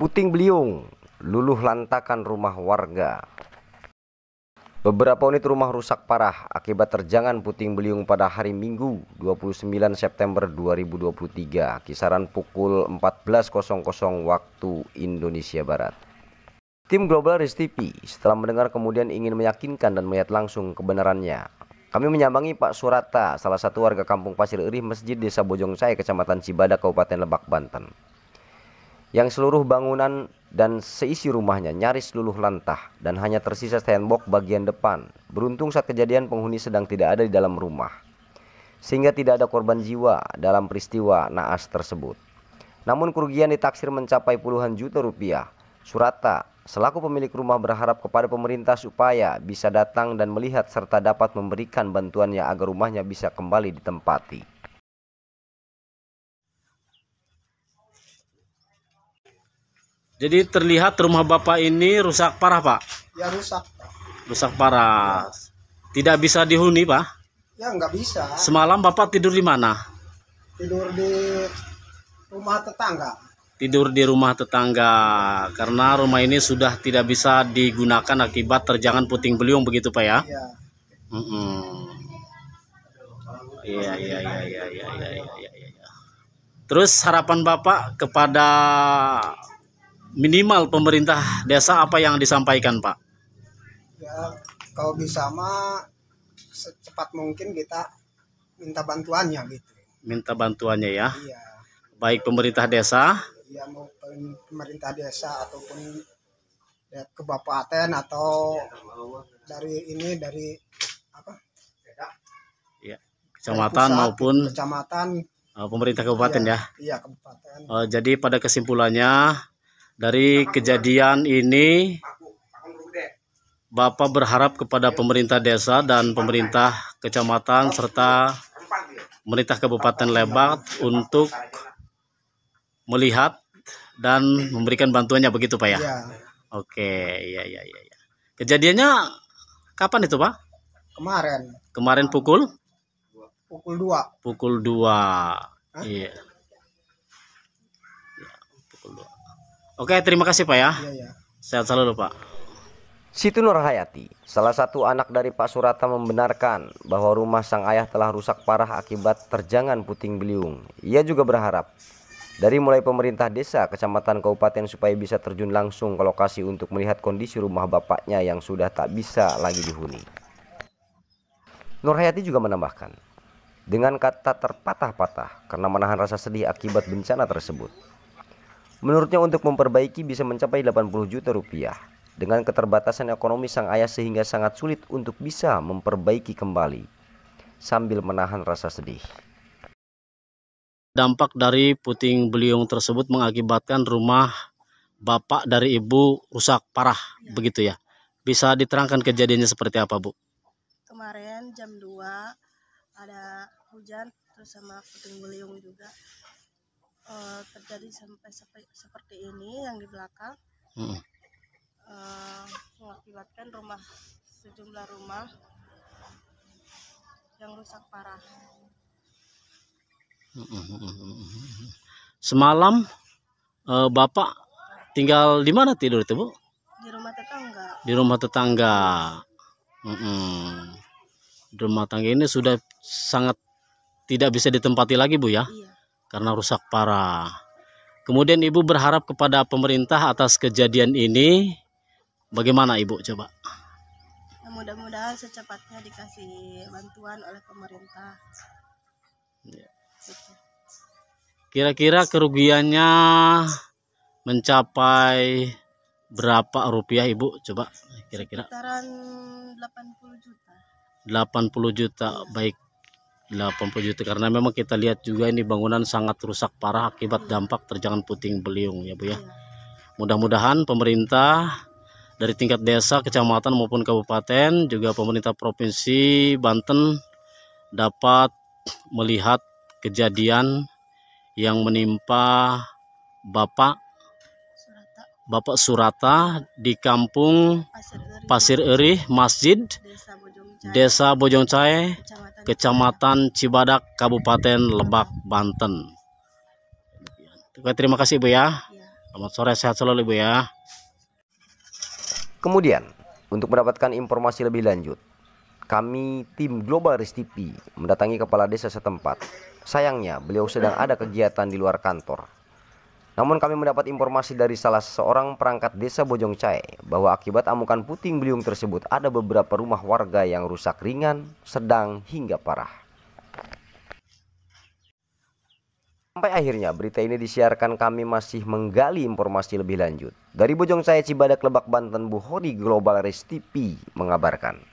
Puting beliung, luluh lantakan rumah warga. Beberapa unit rumah rusak parah akibat terjangan puting beliung pada hari Minggu 29 September 2023 kisaran pukul 14.00 waktu Indonesia Barat. Tim Global Risk TV setelah mendengar kemudian ingin meyakinkan dan melihat langsung kebenarannya. Kami menyambangi Pak Surata, salah satu warga kampung Pasir Irih Masjid Desa Bojong Saya, Kecamatan Cibada, Kabupaten Lebak, Banten yang seluruh bangunan dan seisi rumahnya nyaris luluh lantah dan hanya tersisa tembok bagian depan. Beruntung saat kejadian penghuni sedang tidak ada di dalam rumah. Sehingga tidak ada korban jiwa dalam peristiwa naas tersebut. Namun kerugian ditaksir mencapai puluhan juta rupiah. Surata selaku pemilik rumah berharap kepada pemerintah supaya bisa datang dan melihat serta dapat memberikan bantuannya agar rumahnya bisa kembali ditempati. Jadi terlihat rumah Bapak ini rusak parah, Pak? Ya rusak, Pak. Rusak parah. Ya. Tidak bisa dihuni, Pak? Ya nggak bisa. Semalam Bapak tidur di mana? Tidur di rumah tetangga. Tidur di rumah tetangga karena rumah ini sudah tidak bisa digunakan akibat terjangan puting beliung begitu, Pak ya? Iya. Iya iya, iya, iya, iya, iya, iya, iya, iya. Terus harapan Bapak kepada minimal pemerintah desa apa yang disampaikan Pak? Ya, kalau bisa mah secepat mungkin kita minta bantuannya gitu. Minta bantuannya ya. Iya. Baik pemerintah desa. Iya mau pemerintah desa ataupun ya, aten atau dari ini dari apa? Ya, kecamatan pusat, maupun kecamatan oh, pemerintah kabupaten ya. ya. Iya, kabupaten. Uh, jadi pada kesimpulannya dari kejadian ini, Bapak berharap kepada pemerintah desa dan pemerintah kecamatan serta pemerintah Kabupaten Lebak untuk melihat dan memberikan bantuannya begitu Pak ya? ya. Oke, iya iya iya. Ya. Kejadiannya kapan itu Pak? Kemarin. Kemarin pukul? Pukul 2. Pukul 2. Iya. Oke, terima kasih Pak ya. Iya, iya. Sehat selalu Pak. Situ Nur Hayati, salah satu anak dari Pak Surata membenarkan bahwa rumah sang ayah telah rusak parah akibat terjangan puting beliung. Ia juga berharap dari mulai pemerintah desa, kecamatan, kabupaten supaya bisa terjun langsung ke lokasi untuk melihat kondisi rumah bapaknya yang sudah tak bisa lagi dihuni. Nur Hayati juga menambahkan, dengan kata terpatah-patah karena menahan rasa sedih akibat bencana tersebut. Menurutnya untuk memperbaiki bisa mencapai 80 juta rupiah. Dengan keterbatasan ekonomi sang ayah sehingga sangat sulit untuk bisa memperbaiki kembali sambil menahan rasa sedih. Dampak dari puting beliung tersebut mengakibatkan rumah bapak dari ibu rusak parah ya. begitu ya. Bisa diterangkan kejadiannya seperti apa, Bu? Kemarin jam 2 ada hujan terus sama puting beliung juga Eh, terjadi sampai, seperti ini yang di belakang hmm. uh, mengakibatkan rumah sejumlah rumah yang rusak parah. Semalam uh, bapak tinggal di mana tidur itu bu? Di rumah tetangga. Di rumah tetangga. hmm. Hmm. Rumah tangga ini sudah sangat tidak bisa ditempati lagi bu ya? Iya karena rusak parah. Kemudian ibu berharap kepada pemerintah atas kejadian ini. Bagaimana ibu coba? Ya, mudah-mudahan secepatnya dikasih bantuan oleh pemerintah. Ya. Gitu. Kira-kira kerugiannya mencapai berapa rupiah ibu coba kira-kira? Sekitaran 80 juta. 80 juta baik 80 juta karena memang kita lihat juga ini bangunan sangat rusak parah akibat dampak terjangan puting beliung ya Bu ya. Iya. Mudah-mudahan pemerintah dari tingkat desa, kecamatan maupun kabupaten juga pemerintah provinsi Banten dapat melihat kejadian yang menimpa Bapak Bapak Surata di kampung Pasir Erih, Masjid Desa Bojongcae, Kecamatan Cibadak, Kabupaten Lebak, Banten. Oke, terima kasih Ibu ya. Iya. Selamat sore, sehat selalu Ibu ya. Kemudian, untuk mendapatkan informasi lebih lanjut, kami tim Global Risk TV mendatangi kepala desa setempat. Sayangnya, beliau sedang ada kegiatan di luar kantor namun kami mendapat informasi dari salah seorang perangkat desa Bojongcai bahwa akibat amukan puting beliung tersebut ada beberapa rumah warga yang rusak ringan, sedang hingga parah. Sampai akhirnya berita ini disiarkan kami masih menggali informasi lebih lanjut. Dari Bojongcai Cibadak Lebak Banten Buhori Global Res TV mengabarkan.